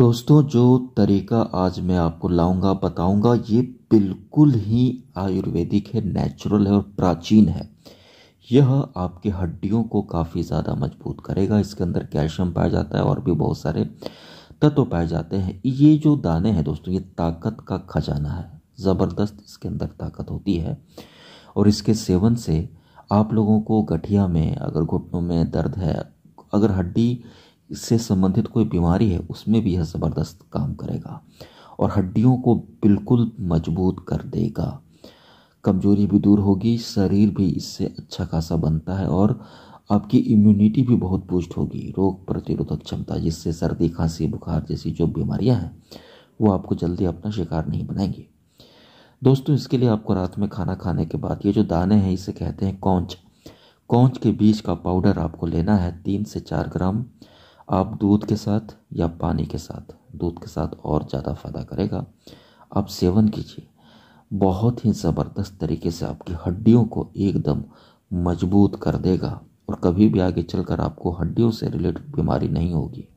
दोस्तों जो तरीका आज मैं आपको लाऊंगा बताऊंगा ये बिल्कुल ही आयुर्वेदिक है नेचुरल है और प्राचीन है यह आपके हड्डियों को काफ़ी ज़्यादा मजबूत करेगा इसके अंदर कैल्शियम पाया जाता है और भी बहुत सारे तत्व पाए जाते हैं ये जो दाने हैं दोस्तों ये ताकत का खजाना है ज़बरदस्त इसके अंदर ताकत होती है और इसके सेवन से आप लोगों को गठिया में अगर घुटनों में दर्द है अगर हड्डी से संबंधित कोई बीमारी है उसमें भी यह ज़बरदस्त काम करेगा और हड्डियों को बिल्कुल मजबूत कर देगा कमजोरी भी दूर होगी शरीर भी इससे अच्छा खासा बनता है और आपकी इम्यूनिटी भी बहुत बूस्ट होगी रोग प्रतिरोधक क्षमता जिससे सर्दी खांसी बुखार जैसी जो बीमारियां हैं वो आपको जल्दी अपना शिकार नहीं बनाएंगी दोस्तों इसके लिए आपको रात में खाना खाने के बाद ये जो दाने हैं इसे कहते हैं कौंच कौंच के बीज का पाउडर आपको लेना है तीन से चार ग्राम आप दूध के साथ या पानी के साथ दूध के साथ और ज़्यादा फ़ायदा करेगा आप सेवन कीजिए बहुत ही ज़बरदस्त तरीके से आपकी हड्डियों को एकदम मजबूत कर देगा और कभी भी आगे चलकर आपको हड्डियों से रिलेटेड बीमारी नहीं होगी